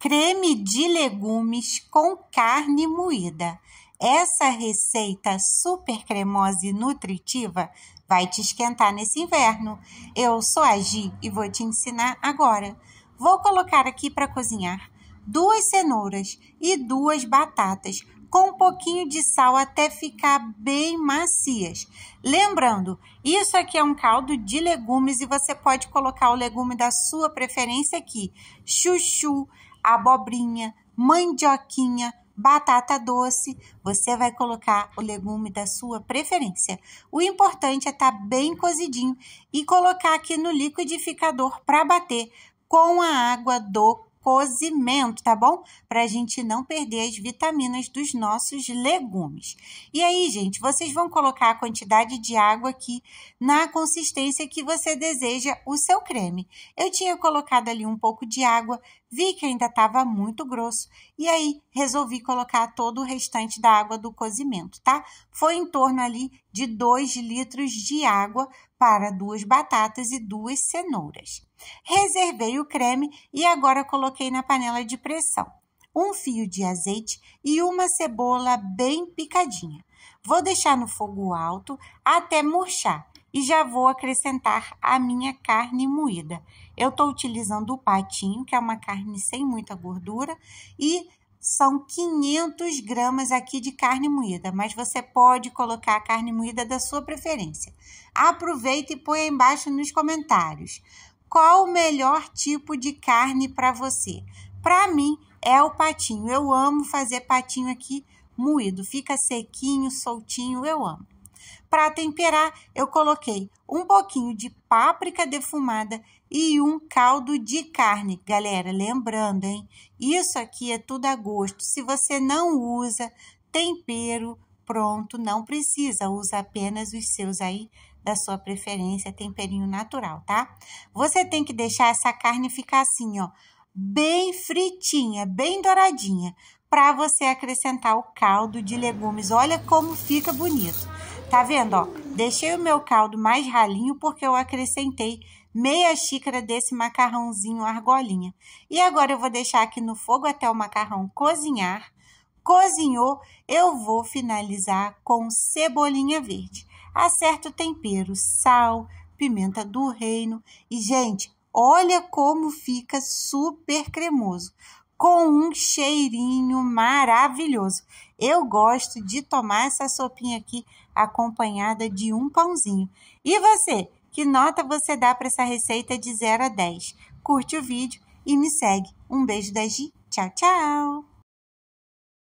creme de legumes com carne moída. Essa receita super cremosa e nutritiva vai te esquentar nesse inverno. Eu sou a Gi e vou te ensinar agora. Vou colocar aqui para cozinhar duas cenouras e duas batatas com um pouquinho de sal até ficar bem macias. Lembrando, isso aqui é um caldo de legumes e você pode colocar o legume da sua preferência aqui: chuchu, abobrinha, mandioquinha, batata doce, você vai colocar o legume da sua preferência. O importante é estar tá bem cozidinho e colocar aqui no liquidificador para bater com a água do cozimento, tá bom? Para a gente não perder as vitaminas dos nossos legumes. E aí, gente, vocês vão colocar a quantidade de água aqui na consistência que você deseja o seu creme. Eu tinha colocado ali um pouco de água, vi que ainda estava muito grosso e aí resolvi colocar todo o restante da água do cozimento, tá? Foi em torno ali de 2 litros de água para duas batatas e duas cenouras. Reservei o creme e agora coloquei na panela de pressão. Um fio de azeite e uma cebola bem picadinha. Vou deixar no fogo alto até murchar e já vou acrescentar a minha carne moída. Eu estou utilizando o patinho, que é uma carne sem muita gordura, e são 500 gramas aqui de carne moída, mas você pode colocar a carne moída da sua preferência. Aproveita e põe aí embaixo nos comentários qual o melhor tipo de carne para você. Para mim é o patinho. Eu amo fazer patinho aqui moído, fica sequinho, soltinho, eu amo. Para temperar, eu coloquei um pouquinho de páprica defumada e um caldo de carne. Galera, lembrando, hein? Isso aqui é tudo a gosto. Se você não usa tempero, pronto, não precisa, usa apenas os seus aí da sua preferência, temperinho natural, tá? Você tem que deixar essa carne ficar assim, ó, bem fritinha, bem douradinha, para você acrescentar o caldo de legumes. Olha como fica bonito. Tá vendo, ó? Deixei o meu caldo mais ralinho porque eu acrescentei meia xícara desse macarrãozinho argolinha. E agora eu vou deixar aqui no fogo até o macarrão cozinhar cozinhou, eu vou finalizar com cebolinha verde. Acerta o tempero, sal, pimenta do reino e, gente, olha como fica super cremoso, com um cheirinho maravilhoso. Eu gosto de tomar essa sopinha aqui acompanhada de um pãozinho. E você, que nota você dá para essa receita de 0 a 10? Curte o vídeo e me segue. Um beijo da Gi. Tchau, tchau!